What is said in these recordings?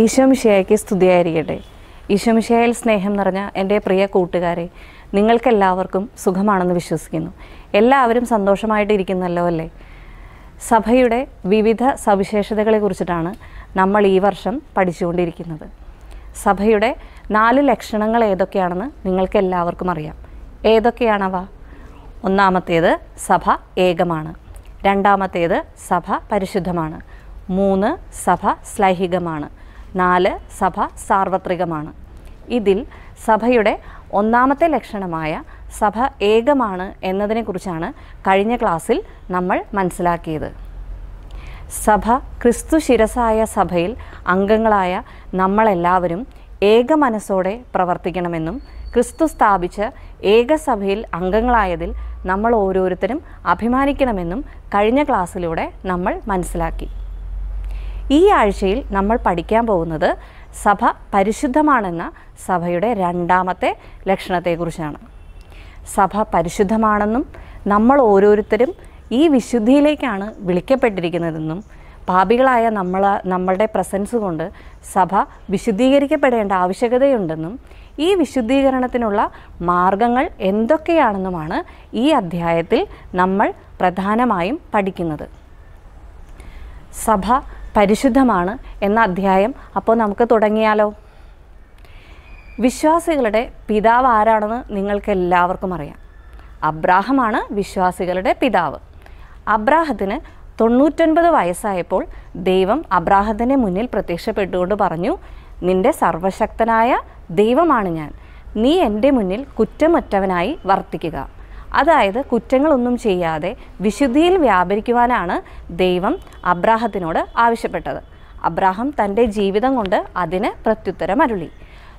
ഈശോമിഷയായ്ക്ക് സ്തുതിയായിരിക്കട്ടെ ഈശോമിഷയായിൽ സ്നേഹം നിറഞ്ഞ എൻ്റെ പ്രിയ കൂട്ടുകാരെ നിങ്ങൾക്കെല്ലാവർക്കും സുഖമാണെന്ന് വിശ്വസിക്കുന്നു എല്ലാവരും സന്തോഷമായിട്ട് അല്ലേ സഭയുടെ വിവിധ കുറിച്ചിട്ടാണ് നമ്മൾ ഈ വർഷം പഠിച്ചുകൊണ്ടിരിക്കുന്നത് സഭയുടെ നാല് ലക്ഷണങ്ങൾ ഏതൊക്കെയാണെന്ന് നിങ്ങൾക്ക് എല്ലാവർക്കും അറിയാം ഏതൊക്കെയാണവ ഒന്നാമത്തേത് സഭ ഏകമാണ് രണ്ടാമത്തേത് സഭ പരിശുദ്ധമാണ് മൂന്ന് സഭ സ്ലൈഹികമാണ് നാല് സഭ സാർവത്രികമാണ് ഇതിൽ സഭയുടെ ഒന്നാമത്തെ ലക്ഷണമായ സഭ ഏകമാണ് എന്നതിനെക്കുറിച്ചാണ് കഴിഞ്ഞ ക്ലാസ്സിൽ നമ്മൾ മനസ്സിലാക്കിയത് സഭ ക്രിസ്തു ശിരസായ സഭയിൽ അംഗങ്ങളായ നമ്മളെല്ലാവരും ഏക മനസ്സോടെ പ്രവർത്തിക്കണമെന്നും ക്രിസ്തു സ്ഥാപിച്ച ഏകസഭയിൽ അംഗങ്ങളായതിൽ നമ്മൾ ഓരോരുത്തരും അഭിമാനിക്കണമെന്നും കഴിഞ്ഞ ക്ലാസ്സിലൂടെ നമ്മൾ മനസ്സിലാക്കി ഈ ആഴ്ചയിൽ നമ്മൾ പഠിക്കാൻ പോകുന്നത് സഭ പരിശുദ്ധമാണെന്ന സഭയുടെ രണ്ടാമത്തെ ലക്ഷണത്തെക്കുറിച്ചാണ് സഭ പരിശുദ്ധമാണെന്നും നമ്മൾ ഓരോരുത്തരും ഈ വിശുദ്ധിയിലേക്കാണ് വിളിക്കപ്പെട്ടിരിക്കുന്നതെന്നും പാപികളായ നമ്മൾ നമ്മളുടെ പ്രസൻസ് കൊണ്ട് സഭ വിശുദ്ധീകരിക്കപ്പെടേണ്ട ആവശ്യകതയുണ്ടെന്നും ഈ വിശുദ്ധീകരണത്തിനുള്ള മാർഗങ്ങൾ എന്തൊക്കെയാണെന്നുമാണ് ഈ അധ്യായത്തിൽ നമ്മൾ പ്രധാനമായും പഠിക്കുന്നത് സഭ പരിശുദ്ധമാണ് എന്ന അധ്യായം അപ്പോൾ നമുക്ക് തുടങ്ങിയാലോ വിശ്വാസികളുടെ പിതാവ് ആരാണെന്ന് നിങ്ങൾക്ക് എല്ലാവർക്കും അറിയാം അബ്രാഹമാണ് വിശ്വാസികളുടെ പിതാവ് അബ്രാഹത്തിന് തൊണ്ണൂറ്റൊൻപത് വയസ്സായപ്പോൾ ദൈവം അബ്രാഹത്തിൻ്റെ മുന്നിൽ പ്രത്യക്ഷപ്പെട്ടുകൊണ്ട് പറഞ്ഞു നിന്റെ സർവശക്തനായ ദൈവമാണ് ഞാൻ നീ എൻ്റെ മുന്നിൽ കുറ്റമറ്റവനായി വർത്തിക്കുക അതായത് കുറ്റങ്ങളൊന്നും ചെയ്യാതെ വിശുദ്ധിയിൽ വ്യാപരിക്കുവാനാണ് ദൈവം അബ്രാഹത്തിനോട് ആവശ്യപ്പെട്ടത് അബ്രാഹം തൻ്റെ ജീവിതം കൊണ്ട് അതിന് അരുളി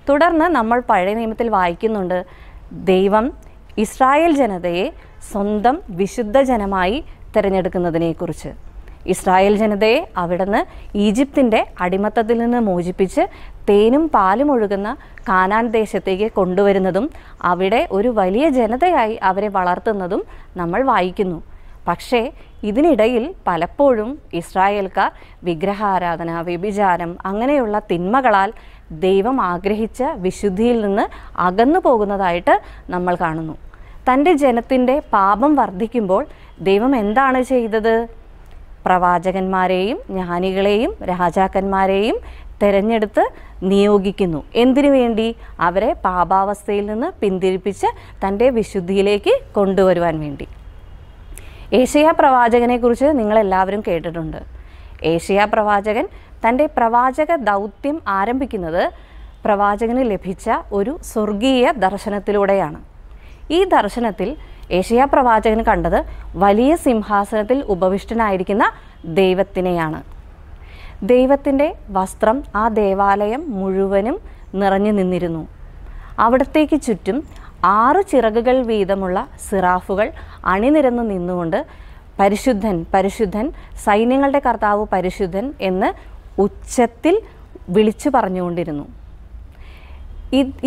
തുടർന്ന് നമ്മൾ പഴയ നിയമത്തിൽ വായിക്കുന്നുണ്ട് ദൈവം ഇസ്രായേൽ ജനതയെ സ്വന്തം വിശുദ്ധ ജനമായി തിരഞ്ഞെടുക്കുന്നതിനെക്കുറിച്ച് ഇസ്രായേൽ ജനതയെ അവിടുന്ന് ഈജിപ്തിൻ്റെ അടിമത്തത്തിൽ നിന്ന് മോചിപ്പിച്ച് തേനും പാലും ഒഴുകുന്ന കാനാൻ ദേശത്തേക്ക് കൊണ്ടുവരുന്നതും അവിടെ ഒരു വലിയ ജനതയായി അവരെ വളർത്തുന്നതും നമ്മൾ വായിക്കുന്നു പക്ഷേ ഇതിനിടയിൽ പലപ്പോഴും ഇസ്രായേൽക്കാർ വിഗ്രഹാരാധന വ്യഭിചാരം അങ്ങനെയുള്ള തിന്മകളാൽ ദൈവം ആഗ്രഹിച്ച വിശുദ്ധിയിൽ നിന്ന് അകന്നു പോകുന്നതായിട്ട് നമ്മൾ കാണുന്നു തൻ്റെ ജനത്തിൻ്റെ പാപം വർദ്ധിക്കുമ്പോൾ ദൈവം എന്താണ് ചെയ്തത് പ്രവാചകന്മാരെയും ജ്ഞാനികളെയും രാജാക്കന്മാരെയും തിരഞ്ഞെടുത്ത് നിയോഗിക്കുന്നു എന്തിനു വേണ്ടി അവരെ പാപാവസ്ഥയിൽ നിന്ന് പിന്തിരിപ്പിച്ച് തൻ്റെ വിശുദ്ധിയിലേക്ക് കൊണ്ടുവരുവാൻ വേണ്ടി ഏഷ്യ പ്രവാചകനെക്കുറിച്ച് നിങ്ങളെല്ലാവരും കേട്ടിട്ടുണ്ട് ഏഷ്യ പ്രവാചകൻ തൻ്റെ പ്രവാചക ദൗത്യം ആരംഭിക്കുന്നത് പ്രവാചകന് ലഭിച്ച ഒരു സ്വർഗീയ ദർശനത്തിലൂടെയാണ് ഈ ദർശനത്തിൽ ഏഷ്യാ പ്രവാചകൻ കണ്ടത് വലിയ സിംഹാസനത്തിൽ ഉപവിഷ്ടനായിരിക്കുന്ന ദൈവത്തിനെയാണ് ദൈവത്തിൻ്റെ വസ്ത്രം ആ ദേവാലയം മുഴുവനും നിറഞ്ഞു നിന്നിരുന്നു അവിടത്തേക്ക് ചുറ്റും ആറ് ചിറകുകൾ വീതമുള്ള സിറാഫുകൾ അണിനിരന്ന് നിന്നുകൊണ്ട് പരിശുദ്ധൻ പരിശുദ്ധൻ സൈന്യങ്ങളുടെ കർത്താവ് പരിശുദ്ധൻ എന്ന് ഉച്ചത്തിൽ വിളിച്ചു പറഞ്ഞുകൊണ്ടിരുന്നു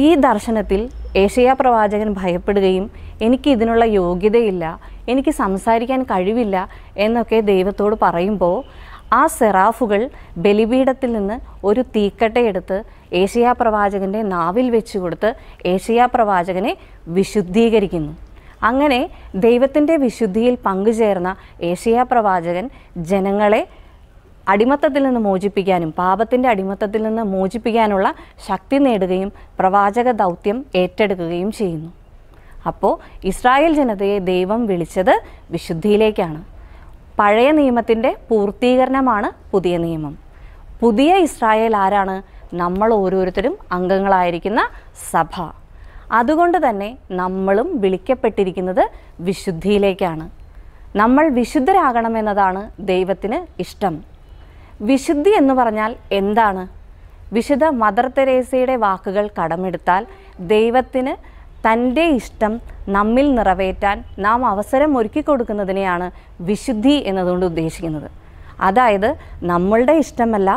ഈ ദർശനത്തിൽ ഏഷ്യ പ്രവാചകൻ ഭയപ്പെടുകയും എനിക്ക് ഇതിനുള്ള യോഗ്യതയില്ല എനിക്ക് സംസാരിക്കാൻ കഴിവില്ല എന്നൊക്കെ ദൈവത്തോട് പറയുമ്പോൾ ആ സെറാഫുകൾ ബലിപീഠത്തിൽ നിന്ന് ഒരു തീക്കട്ടയെടുത്ത് ഏഷ്യാ പ്രവാചകൻ്റെ നാവിൽ വെച്ച് കൊടുത്ത് പ്രവാചകനെ വിശുദ്ധീകരിക്കുന്നു അങ്ങനെ ദൈവത്തിൻ്റെ വിശുദ്ധിയിൽ പങ്കുചേർന്ന ഏഷ്യാ പ്രവാചകൻ ജനങ്ങളെ അടിമത്തത്തിൽ നിന്ന് മോചിപ്പിക്കാനും പാപത്തിൻ്റെ അടിമത്തത്തിൽ നിന്ന് മോചിപ്പിക്കാനുള്ള ശക്തി നേടുകയും പ്രവാചക ദൗത്യം ഏറ്റെടുക്കുകയും ചെയ്യുന്നു അപ്പോൾ ഇസ്രായേൽ ജനതയെ ദൈവം വിളിച്ചത് വിശുദ്ധിയിലേക്കാണ് പഴയ നിയമത്തിൻ്റെ പൂർത്തീകരണമാണ് പുതിയ നിയമം പുതിയ ഇസ്രായേൽ ആരാണ് നമ്മൾ ഓരോരുത്തരും അംഗങ്ങളായിരിക്കുന്ന സഭ അതുകൊണ്ട് തന്നെ നമ്മളും വിളിക്കപ്പെട്ടിരിക്കുന്നത് വിശുദ്ധിയിലേക്കാണ് നമ്മൾ വിശുദ്ധരാകണമെന്നതാണ് ദൈവത്തിന് ഇഷ്ടം വിശുദ്ധി എന്ന് പറഞ്ഞാൽ എന്താണ് വിശുദ്ധ മദർ തെരേസയുടെ വാക്കുകൾ കടമെടുത്താൽ ദൈവത്തിന് തൻ്റെ ഇഷ്ടം നമ്മിൽ നിറവേറ്റാൻ നാം അവസരം ഒരുക്കി കൊടുക്കുന്നതിനെയാണ് വിശുദ്ധി എന്നതുകൊണ്ട് ഉദ്ദേശിക്കുന്നത് അതായത് നമ്മളുടെ ഇഷ്ടമല്ല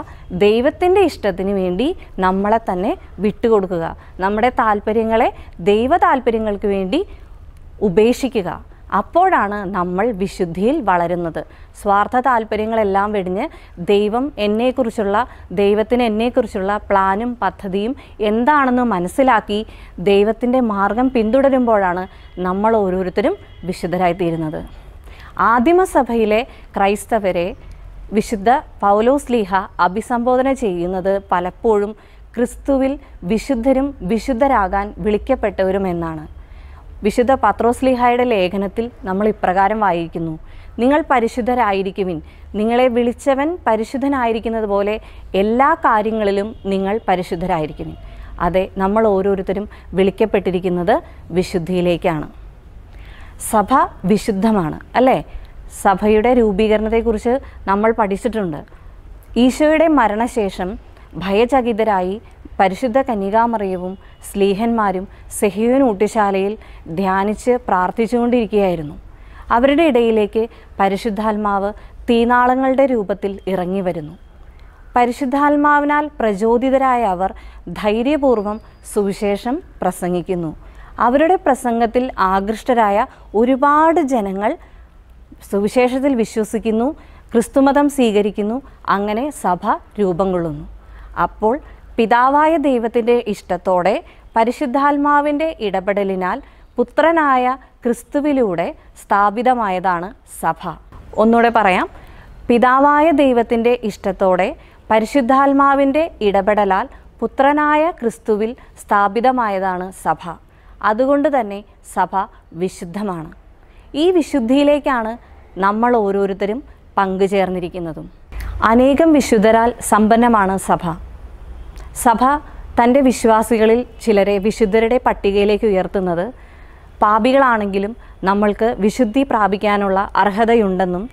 ദൈവത്തിൻ്റെ ഇഷ്ടത്തിന് വേണ്ടി നമ്മളെ തന്നെ വിട്ടുകൊടുക്കുക നമ്മുടെ താല്പര്യങ്ങളെ ദൈവ താല്പര്യങ്ങൾക്ക് വേണ്ടി ഉപേക്ഷിക്കുക അപ്പോഴാണ് നമ്മൾ വിശുദ്ധിയിൽ വളരുന്നത് സ്വാർത്ഥ താല്പര്യങ്ങളെല്ലാം വെടിഞ്ഞ് ദൈവം എന്നെക്കുറിച്ചുള്ള ദൈവത്തിന് എന്നെക്കുറിച്ചുള്ള പ്ലാനും പദ്ധതിയും എന്താണെന്ന് മനസ്സിലാക്കി ദൈവത്തിൻ്റെ മാർഗം പിന്തുടരുമ്പോഴാണ് നമ്മൾ ഓരോരുത്തരും വിശുദ്ധരായിത്തീരുന്നത് ആദിമസഭയിലെ ക്രൈസ്തവരെ വിശുദ്ധ പൗലോസ് ലീഹ അഭിസംബോധന ചെയ്യുന്നത് പലപ്പോഴും ക്രിസ്തുവിൽ വിശുദ്ധരും വിശുദ്ധരാകാൻ വിളിക്കപ്പെട്ടവരും എന്നാണ് വിശുദ്ധ പത്രോസ്ലിഹായുടെ ലേഖനത്തിൽ നമ്മൾ ഇപ്രകാരം വായിക്കുന്നു നിങ്ങൾ പരിശുദ്ധരായിരിക്കുവിൻ നിങ്ങളെ വിളിച്ചവൻ പരിശുദ്ധനായിരിക്കുന്നത് പോലെ എല്ലാ കാര്യങ്ങളിലും നിങ്ങൾ പരിശുദ്ധരായിരിക്കുവിൻ അതെ നമ്മൾ ഓരോരുത്തരും വിളിക്കപ്പെട്ടിരിക്കുന്നത് വിശുദ്ധിയിലേക്കാണ് സഭ വിശുദ്ധമാണ് അല്ലേ സഭയുടെ രൂപീകരണത്തെക്കുറിച്ച് നമ്മൾ പഠിച്ചിട്ടുണ്ട് ഈശോയുടെ മരണശേഷം ഭയചകിതരായി പരിശുദ്ധ കന്യകാമറിയവും സ്ലീഹന്മാരും സെഹിയുൻ ഊട്ടിശാലയിൽ ധ്യാനിച്ച് പ്രാർത്ഥിച്ചുകൊണ്ടിരിക്കുകയായിരുന്നു അവരുടെ ഇടയിലേക്ക് പരിശുദ്ധാത്മാവ് തീനാളങ്ങളുടെ രൂപത്തിൽ ഇറങ്ങി വരുന്നു പരിശുദ്ധാത്മാവിനാൽ പ്രചോദിതരായ അവർ ധൈര്യപൂർവം സുവിശേഷം പ്രസംഗിക്കുന്നു അവരുടെ പ്രസംഗത്തിൽ ആകൃഷ്ടരായ ഒരുപാട് ജനങ്ങൾ സുവിശേഷത്തിൽ വിശ്വസിക്കുന്നു ക്രിസ്തുമതം സ്വീകരിക്കുന്നു അങ്ങനെ സഭ രൂപം കൊള്ളുന്നു അപ്പോൾ പിതാവായ ദൈവത്തിൻ്റെ ഇഷ്ടത്തോടെ പരിശുദ്ധാത്മാവിൻ്റെ ഇടപെടലിനാൽ പുത്രനായ ക്രിസ്തുവിലൂടെ സ്ഥാപിതമായതാണ് സഭ ഒന്നുകൂടെ പറയാം പിതാവായ ദൈവത്തിൻ്റെ ഇഷ്ടത്തോടെ പരിശുദ്ധാത്മാവിൻ്റെ ഇടപെടലാൽ പുത്രനായ ക്രിസ്തുവിൽ സ്ഥാപിതമായതാണ് സഭ അതുകൊണ്ട് തന്നെ സഭ വിശുദ്ധമാണ് ഈ വിശുദ്ധിയിലേക്കാണ് നമ്മൾ ഓരോരുത്തരും പങ്കുചേർന്നിരിക്കുന്നതും അനേകം വിശുദ്ധരാൽ സമ്പന്നമാണ് സഭ സഭ തൻ്റെ വിശ്വാസികളിൽ ചിലരെ വിശുദ്ധരുടെ പട്ടികയിലേക്ക് ഉയർത്തുന്നത് പാപികളാണെങ്കിലും നമ്മൾക്ക് വിശുദ്ധി പ്രാപിക്കാനുള്ള അർഹതയുണ്ടെന്നും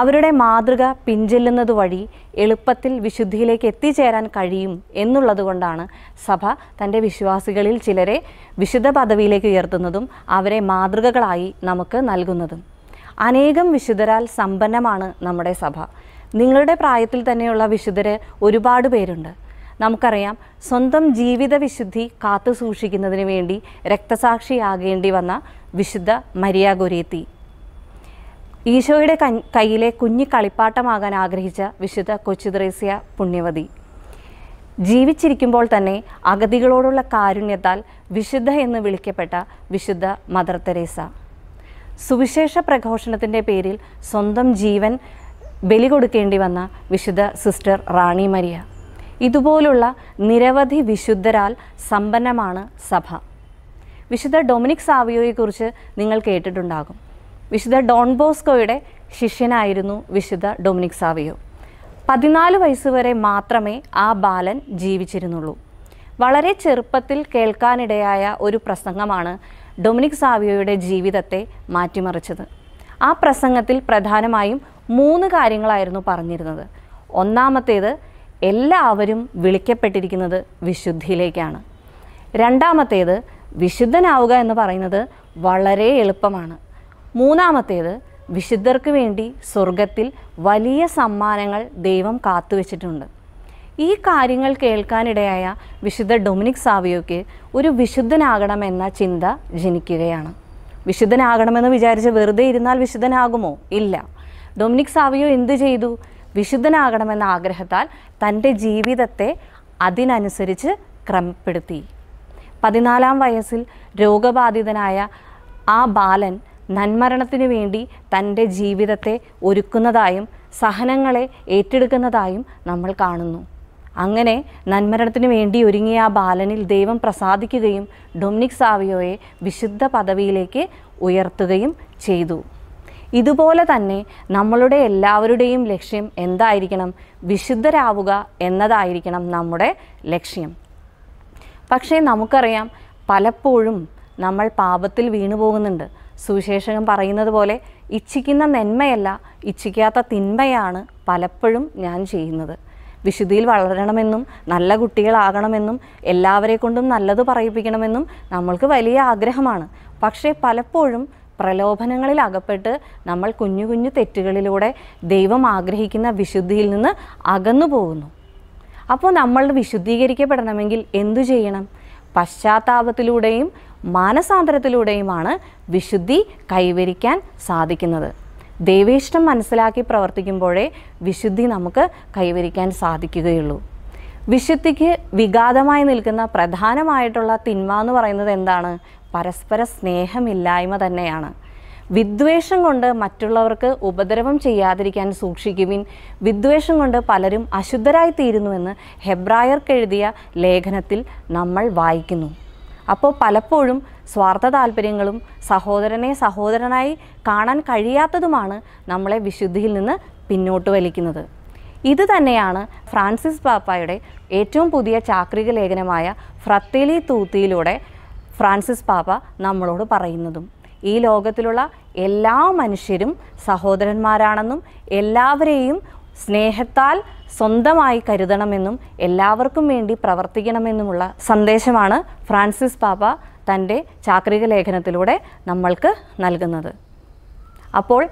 അവരുടെ മാതൃക പിഞ്ചെല്ലുന്നത് വഴി എളുപ്പത്തിൽ വിശുദ്ധിയിലേക്ക് എത്തിച്ചേരാൻ കഴിയും എന്നുള്ളതുകൊണ്ടാണ് സഭ തൻ്റെ വിശ്വാസികളിൽ ചിലരെ വിശുദ്ധ പദവിയിലേക്ക് ഉയർത്തുന്നതും അവരെ മാതൃകകളായി നമുക്ക് നൽകുന്നതും അനേകം വിശുദ്ധരാൽ സമ്പന്നമാണ് നമ്മുടെ സഭ നിങ്ങളുടെ പ്രായത്തിൽ തന്നെയുള്ള വിശുദ്ധര് ഒരുപാട് പേരുണ്ട് നമുക്കറിയാം സ്വന്തം ജീവിത വിശുദ്ധി കാത്തു സൂക്ഷിക്കുന്നതിന് വേണ്ടി രക്തസാക്ഷിയാകേണ്ടി വന്ന വിശുദ്ധ മരിയ ഗുരേത്തി ഈശോയുടെ കയ്യിലെ കുഞ്ഞു കളിപ്പാട്ടമാകാൻ ആഗ്രഹിച്ച വിശുദ്ധ കൊച്ചുദ്രേസ്യ പുണ്യവതി ജീവിച്ചിരിക്കുമ്പോൾ തന്നെ അഗതികളോടുള്ള കാരുണ്യത്താൽ വിശുദ്ധ എന്ന് വിളിക്കപ്പെട്ട വിശുദ്ധ മദർ തെരേസ സുവിശേഷ പ്രഘോഷണത്തിൻ്റെ പേരിൽ സ്വന്തം ജീവൻ ബലി കൊടുക്കേണ്ടി വന്ന വിശുദ്ധ സിസ്റ്റർ റാണി മരിയ ഇതുപോലുള്ള നിരവധി വിശുദ്ധരാൽ സമ്പന്നമാണ് സഭ വിശുദ്ധ ഡൊമിനിക് സാവിയോയെക്കുറിച്ച് നിങ്ങൾ കേട്ടിട്ടുണ്ടാകും വിശുദ്ധ ഡോൺ ബോസ്കോയുടെ ശിഷ്യനായിരുന്നു വിശുദ്ധ ഡൊമിനിക് സാവിയോ പതിനാല് വയസ്സുവരെ മാത്രമേ ആ ബാലൻ ജീവിച്ചിരുന്നുള്ളൂ വളരെ ചെറുപ്പത്തിൽ കേൾക്കാനിടയായ ഒരു പ്രസംഗമാണ് ഡൊമിനിക് സാവിയോയുടെ ജീവിതത്തെ മാറ്റിമറിച്ചത് ആ പ്രസംഗത്തിൽ പ്രധാനമായും മൂന്ന് കാര്യങ്ങളായിരുന്നു പറഞ്ഞിരുന്നത് ഒന്നാമത്തേത് എല്ലാവരും വിളിക്കപ്പെട്ടിരിക്കുന്നത് വിശുദ്ധിയിലേക്കാണ് രണ്ടാമത്തേത് വിശുദ്ധനാവുക എന്ന് പറയുന്നത് വളരെ എളുപ്പമാണ് മൂന്നാമത്തേത് വിശുദ്ധർക്ക് വേണ്ടി സ്വർഗത്തിൽ വലിയ സമ്മാനങ്ങൾ ദൈവം കാത്തുവച്ചിട്ടുണ്ട് ഈ കാര്യങ്ങൾ കേൾക്കാനിടയായ വിശുദ്ധ ഡൊമിനിക് സാവിയോയ്ക്ക് ഒരു വിശുദ്ധനാകണമെന്ന ചിന്ത ജനിക്കുകയാണ് വിശുദ്ധനാകണമെന്ന് വിചാരിച്ച് വെറുതെ ഇരുന്നാൽ വിശുദ്ധനാകുമോ ഇല്ല ഡൊമിനിക് സാവിയോ എന്ത് ചെയ്തു വിശുദ്ധനാകണമെന്ന ആഗ്രഹത്താൽ തൻ്റെ ജീവിതത്തെ അതിനനുസരിച്ച് ക്രമപ്പെടുത്തി പതിനാലാം വയസ്സിൽ രോഗബാധിതനായ ആ ബാലൻ നന്മരണത്തിനു വേണ്ടി തൻ്റെ ജീവിതത്തെ ഒരുക്കുന്നതായും സഹനങ്ങളെ ഏറ്റെടുക്കുന്നതായും നമ്മൾ കാണുന്നു അങ്ങനെ നന്മരണത്തിനു വേണ്ടി ഒരുങ്ങിയ ആ ബാലനിൽ ദൈവം പ്രസാദിക്കുകയും ഡൊമിനിക് സാവിയോയെ വിശുദ്ധ പദവിയിലേക്ക് ഉയർത്തുകയും ചെയ്തു ഇതുപോലെ തന്നെ നമ്മളുടെ എല്ലാവരുടെയും ലക്ഷ്യം എന്തായിരിക്കണം വിശുദ്ധരാവുക എന്നതായിരിക്കണം നമ്മുടെ ലക്ഷ്യം പക്ഷേ നമുക്കറിയാം പലപ്പോഴും നമ്മൾ പാപത്തിൽ വീണു പോകുന്നുണ്ട് സുവിശേഷകൻ പറയുന്നത് പോലെ ഇച്ഛിക്കുന്ന നന്മയല്ല ഇച്ഛിക്കാത്ത തിന്മയാണ് പലപ്പോഴും ഞാൻ ചെയ്യുന്നത് വിശുദ്ധിയിൽ വളരണമെന്നും നല്ല കുട്ടികളാകണമെന്നും എല്ലാവരെ കൊണ്ടും നല്ലത് പറയിപ്പിക്കണമെന്നും നമ്മൾക്ക് വലിയ ആഗ്രഹമാണ് പക്ഷേ പലപ്പോഴും പ്രലോഭനങ്ങളിൽ അകപ്പെട്ട് നമ്മൾ കുഞ്ഞു കുഞ്ഞു തെറ്റുകളിലൂടെ ദൈവം ആഗ്രഹിക്കുന്ന വിശുദ്ധിയിൽ നിന്ന് അകന്നു പോകുന്നു അപ്പോൾ നമ്മൾ വിശുദ്ധീകരിക്കപ്പെടണമെങ്കിൽ എന്തു ചെയ്യണം പശ്ചാത്താപത്തിലൂടെയും മാനസാന്തരത്തിലൂടെയുമാണ് വിശുദ്ധി കൈവരിക്കാൻ സാധിക്കുന്നത് ദൈവേഷ്ടം മനസ്സിലാക്കി പ്രവർത്തിക്കുമ്പോഴേ വിശുദ്ധി നമുക്ക് കൈവരിക്കാൻ സാധിക്കുകയുള്ളൂ വിശുദ്ധിക്ക് വിഘാതമായി നിൽക്കുന്ന പ്രധാനമായിട്ടുള്ള തിന്മ എന്ന് പറയുന്നത് എന്താണ് പരസ്പര സ്നേഹമില്ലായ്മ തന്നെയാണ് വിദ്വേഷം കൊണ്ട് മറ്റുള്ളവർക്ക് ഉപദ്രവം ചെയ്യാതിരിക്കാൻ സൂക്ഷിക്കുവിൻ വിദ്വേഷം കൊണ്ട് പലരും അശുദ്ധരായി തീരുന്നുവെന്ന് ഹെബ്രായർക്കെഴുതിയ ലേഖനത്തിൽ നമ്മൾ വായിക്കുന്നു അപ്പോൾ പലപ്പോഴും സ്വാർത്ഥ താല്പര്യങ്ങളും സഹോദരനെ സഹോദരനായി കാണാൻ കഴിയാത്തതുമാണ് നമ്മളെ വിശുദ്ധിയിൽ നിന്ന് പിന്നോട്ട് വലിക്കുന്നത് ഇത് തന്നെയാണ് ഫ്രാൻസിസ് പാപ്പായുടെ ഏറ്റവും പുതിയ ചാക്രിക ലേഖനമായ ഫ്രത്തേലി തൂത്തിയിലൂടെ ഫ്രാൻസിസ് പാപ്പ നമ്മളോട് പറയുന്നതും ഈ ലോകത്തിലുള്ള എല്ലാ മനുഷ്യരും സഹോദരന്മാരാണെന്നും എല്ലാവരെയും സ്നേഹത്താൽ സ്വന്തമായി കരുതണമെന്നും എല്ലാവർക്കും വേണ്ടി പ്രവർത്തിക്കണമെന്നുമുള്ള സന്ദേശമാണ് ഫ്രാൻസിസ് പാപ്പ തൻ്റെ ചാക്രിക ലേഖനത്തിലൂടെ നമ്മൾക്ക് നൽകുന്നത് അപ്പോൾ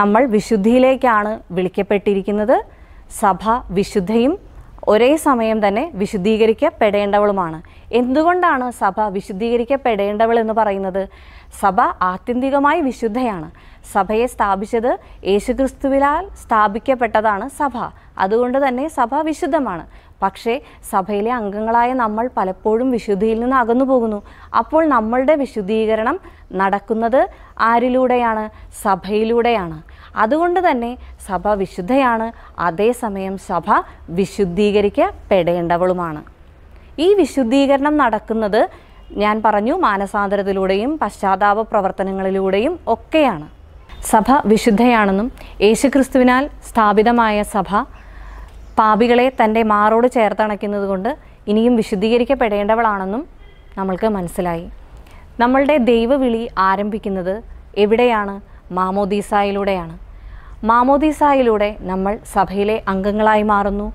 നമ്മൾ വിശുദ്ധിയിലേക്കാണ് വിളിക്കപ്പെട്ടിരിക്കുന്നത് സഭ വിശുദ്ധയും ഒരേ സമയം തന്നെ വിശുദ്ധീകരിക്കപ്പെടേണ്ടവളുമാണ് എന്തുകൊണ്ടാണ് സഭ വിശുദ്ധീകരിക്കപ്പെടേണ്ടവൾ എന്ന് പറയുന്നത് സഭ ആത്യന്തികമായി വിശുദ്ധയാണ് സഭയെ സ്ഥാപിച്ചത് യേശുക്രിസ്തുവിലാൽ സ്ഥാപിക്കപ്പെട്ടതാണ് സഭ അതുകൊണ്ട് തന്നെ സഭ വിശുദ്ധമാണ് പക്ഷേ സഭയിലെ അംഗങ്ങളായ നമ്മൾ പലപ്പോഴും വിശുദ്ധിയിൽ നിന്ന് അകന്നു പോകുന്നു അപ്പോൾ നമ്മളുടെ വിശുദ്ധീകരണം നടക്കുന്നത് ആരിലൂടെയാണ് സഭയിലൂടെയാണ് അതുകൊണ്ട് തന്നെ സഭ വിശുദ്ധയാണ് അതേസമയം സഭ വിശുദ്ധീകരിക്കപ്പെടേണ്ടവളുമാണ് ഈ വിശുദ്ധീകരണം നടക്കുന്നത് ഞാൻ പറഞ്ഞു മാനസാന്തരത്തിലൂടെയും പശ്ചാത്താപ പ്രവർത്തനങ്ങളിലൂടെയും ഒക്കെയാണ് സഭ വിശുദ്ധയാണെന്നും യേശുക്രിസ്തുവിനാൽ സ്ഥാപിതമായ സഭ പാപികളെ തൻ്റെ മാറോട് ചേർത്തണയ്ക്കുന്നത് കൊണ്ട് ഇനിയും വിശുദ്ധീകരിക്കപ്പെടേണ്ടവളാണെന്നും നമ്മൾക്ക് മനസ്സിലായി നമ്മളുടെ ദൈവവിളി ആരംഭിക്കുന്നത് എവിടെയാണ് മാമോദീസായിലൂടെയാണ് മാമോദീസായിലൂടെ നമ്മൾ സഭയിലെ അംഗങ്ങളായി മാറുന്നു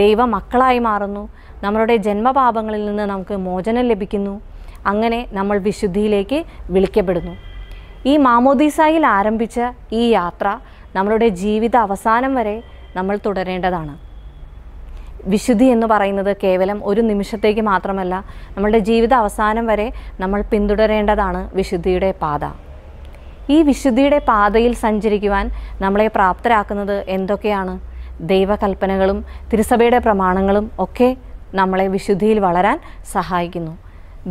ദൈവമക്കളായി മാറുന്നു നമ്മളുടെ ജന്മപാപങ്ങളിൽ നിന്ന് നമുക്ക് മോചനം ലഭിക്കുന്നു അങ്ങനെ നമ്മൾ വിശുദ്ധിയിലേക്ക് വിളിക്കപ്പെടുന്നു ഈ മാമോദീസായിൽ ആരംഭിച്ച ഈ യാത്ര നമ്മളുടെ ജീവിത അവസാനം വരെ നമ്മൾ തുടരേണ്ടതാണ് വിശുദ്ധി എന്ന് പറയുന്നത് കേവലം ഒരു നിമിഷത്തേക്ക് മാത്രമല്ല നമ്മളുടെ ജീവിത അവസാനം വരെ നമ്മൾ പിന്തുടരേണ്ടതാണ് വിശുദ്ധിയുടെ പാത ഈ വിശുദ്ധിയുടെ പാതയിൽ സഞ്ചരിക്കുവാൻ നമ്മളെ പ്രാപ്തരാക്കുന്നത് എന്തൊക്കെയാണ് ദൈവകൽപ്പനകളും തിരുസഭയുടെ പ്രമാണങ്ങളും ഒക്കെ നമ്മളെ വിശുദ്ധിയിൽ വളരാൻ സഹായിക്കുന്നു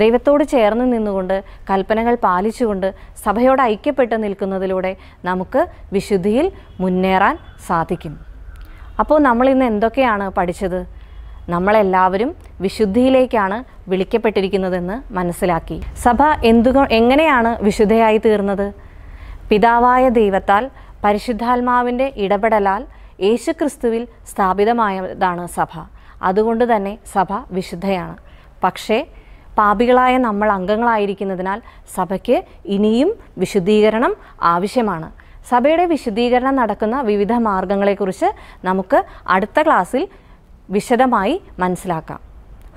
ദൈവത്തോട് ചേർന്ന് നിന്നുകൊണ്ട് കൽപ്പനകൾ പാലിച്ചുകൊണ്ട് സഭയോട് ഐക്യപ്പെട്ട് നിൽക്കുന്നതിലൂടെ നമുക്ക് വിശുദ്ധിയിൽ മുന്നേറാൻ സാധിക്കും അപ്പോൾ നമ്മൾ ഇന്ന് എന്തൊക്കെയാണ് പഠിച്ചത് നമ്മളെല്ലാവരും വിശുദ്ധിയിലേക്കാണ് വിളിക്കപ്പെട്ടിരിക്കുന്നതെന്ന് മനസ്സിലാക്കി സഭ എന്തു എങ്ങനെയാണ് വിശുദ്ധയായി തീർന്നത് പിതാവായ ദൈവത്താൽ പരിശുദ്ധാത്മാവിൻ്റെ ഇടപെടലാൽ യേശുക്രിസ്തുവിൽ സ്ഥാപിതമായതാണ് സഭ അതുകൊണ്ട് തന്നെ സഭ വിശുദ്ധയാണ് പക്ഷേ പാപികളായ നമ്മൾ അംഗങ്ങളായിരിക്കുന്നതിനാൽ സഭയ്ക്ക് ഇനിയും വിശുദ്ധീകരണം ആവശ്യമാണ് സഭയുടെ വിശുദ്ധീകരണം നടക്കുന്ന വിവിധ മാർഗങ്ങളെക്കുറിച്ച് നമുക്ക് അടുത്ത ക്ലാസ്സിൽ വിശദമായി മനസ്സിലാക്കാം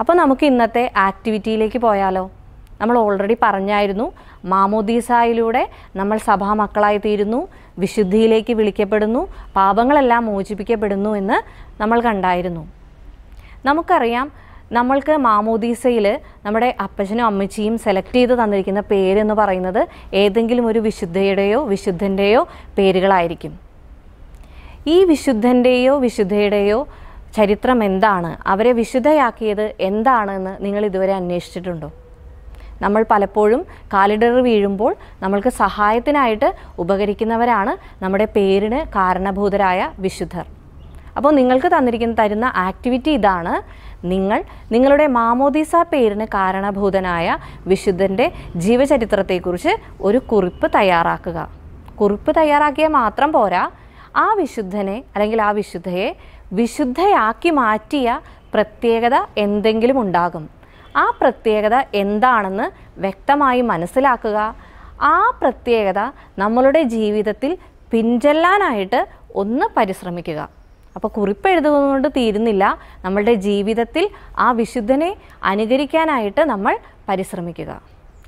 അപ്പോൾ നമുക്ക് ഇന്നത്തെ ആക്ടിവിറ്റിയിലേക്ക് പോയാലോ നമ്മൾ ഓൾറെഡി പറഞ്ഞായിരുന്നു മാമോദീസായിലൂടെ നമ്മൾ സഭാ മക്കളായി തീരുന്നു വിശുദ്ധിയിലേക്ക് വിളിക്കപ്പെടുന്നു പാപങ്ങളെല്ലാം മോചിപ്പിക്കപ്പെടുന്നു എന്ന് നമ്മൾ കണ്ടായിരുന്നു നമുക്കറിയാം നമ്മൾക്ക് മാമോദീസയിൽ നമ്മുടെ അപ്പച്ചനും അമ്മച്ചിയും സെലക്ട് ചെയ്ത് തന്നിരിക്കുന്ന പേരെന്ന് പറയുന്നത് ഏതെങ്കിലും ഒരു വിശുദ്ധയുടെയോ വിശുദ്ധൻ്റെയോ പേരുകളായിരിക്കും ഈ വിശുദ്ധൻ്റെയോ വിശുദ്ധയുടെയോ ചരിത്രം എന്താണ് അവരെ വിശുദ്ധയാക്കിയത് എന്താണെന്ന് നിങ്ങൾ ഇതുവരെ അന്വേഷിച്ചിട്ടുണ്ടോ നമ്മൾ പലപ്പോഴും കാലിടർ വീഴുമ്പോൾ നമ്മൾക്ക് സഹായത്തിനായിട്ട് ഉപകരിക്കുന്നവരാണ് നമ്മുടെ പേരിന് കാരണഭൂതരായ വിശുദ്ധർ അപ്പോൾ നിങ്ങൾക്ക് തന്നിരിക്കുന്ന തരുന്ന ആക്ടിവിറ്റി ഇതാണ് നിങ്ങൾ നിങ്ങളുടെ മാമോദീസ പേരിന് കാരണഭൂതനായ വിശുദ്ധൻ്റെ ജീവചരിത്രത്തെക്കുറിച്ച് ഒരു കുറിപ്പ് തയ്യാറാക്കുക കുറിപ്പ് തയ്യാറാക്കിയാൽ മാത്രം പോരാ ആ വിശുദ്ധനെ അല്ലെങ്കിൽ ആ വിശുദ്ധയെ വിശുദ്ധയാക്കി മാറ്റിയ പ്രത്യേകത എന്തെങ്കിലും ഉണ്ടാകും ആ പ്രത്യേകത എന്താണെന്ന് വ്യക്തമായി മനസ്സിലാക്കുക ആ പ്രത്യേകത നമ്മളുടെ ജീവിതത്തിൽ പിൻചെല്ലാനായിട്ട് ഒന്ന് പരിശ്രമിക്കുക അപ്പോൾ കുറിപ്പ് എഴുതുന്നതുകൊണ്ട് തീരുന്നില്ല നമ്മളുടെ ജീവിതത്തിൽ ആ വിശുദ്ധനെ അനുകരിക്കാനായിട്ട് നമ്മൾ പരിശ്രമിക്കുക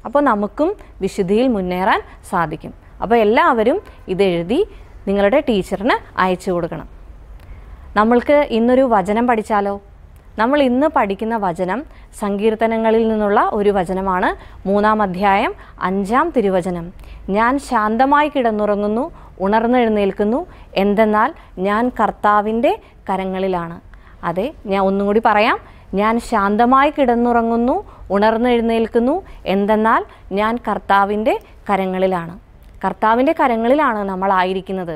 അപ്പോൾ നമുക്കും വിശുദ്ധിയിൽ മുന്നേറാൻ സാധിക്കും അപ്പോൾ എല്ലാവരും ഇതെഴുതി നിങ്ങളുടെ ടീച്ചറിന് അയച്ചു കൊടുക്കണം നമ്മൾക്ക് ഇന്നൊരു വചനം പഠിച്ചാലോ നമ്മൾ ഇന്ന് പഠിക്കുന്ന വചനം സങ്കീർത്തനങ്ങളിൽ നിന്നുള്ള ഒരു വചനമാണ് മൂന്നാം അധ്യായം അഞ്ചാം തിരുവചനം ഞാൻ ശാന്തമായി കിടന്നുറങ്ങുന്നു ഉണർന്നെഴുന്നേൽക്കുന്നു എന്തെന്നാൽ ഞാൻ കർത്താവിൻ്റെ കരങ്ങളിലാണ് അതെ ഞാൻ ഒന്നും കൂടി പറയാം ഞാൻ ശാന്തമായി കിടന്നുറങ്ങുന്നു ഉണർന്നെഴുന്നേൽക്കുന്നു എന്തെന്നാൽ ഞാൻ കർത്താവിൻ്റെ കരങ്ങളിലാണ് കർത്താവിൻ്റെ കരങ്ങളിലാണ് നമ്മളായിരിക്കുന്നത്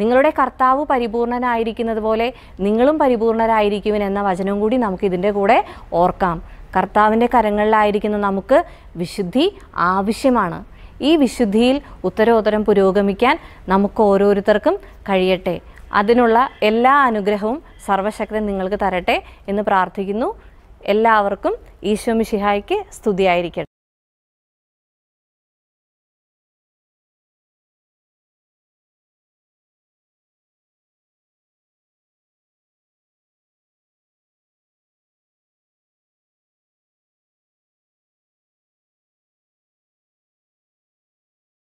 നിങ്ങളുടെ കർത്താവ് പരിപൂർണനായിരിക്കുന്നത് പോലെ നിങ്ങളും പരിപൂർണരായിരിക്കുവിൻ എന്ന വചനവും കൂടി നമുക്ക് ഇതിൻ്റെ കൂടെ ഓർക്കാം കർത്താവിൻ്റെ കരങ്ങളിലായിരിക്കുന്ന നമുക്ക് വിശുദ്ധി ആവശ്യമാണ് ഈ വിശുദ്ധിയിൽ ഉത്തരോത്തരം പുരോഗമിക്കാൻ നമുക്ക് ഓരോരുത്തർക്കും കഴിയട്ടെ അതിനുള്ള എല്ലാ അനുഗ്രഹവും സർവശക്തൻ നിങ്ങൾക്ക് തരട്ടെ എന്ന് പ്രാർത്ഥിക്കുന്നു എല്ലാവർക്കും ഈശോ മിഷിഹായ്ക്ക് സ്തുതിയായിരിക്കട്ടെ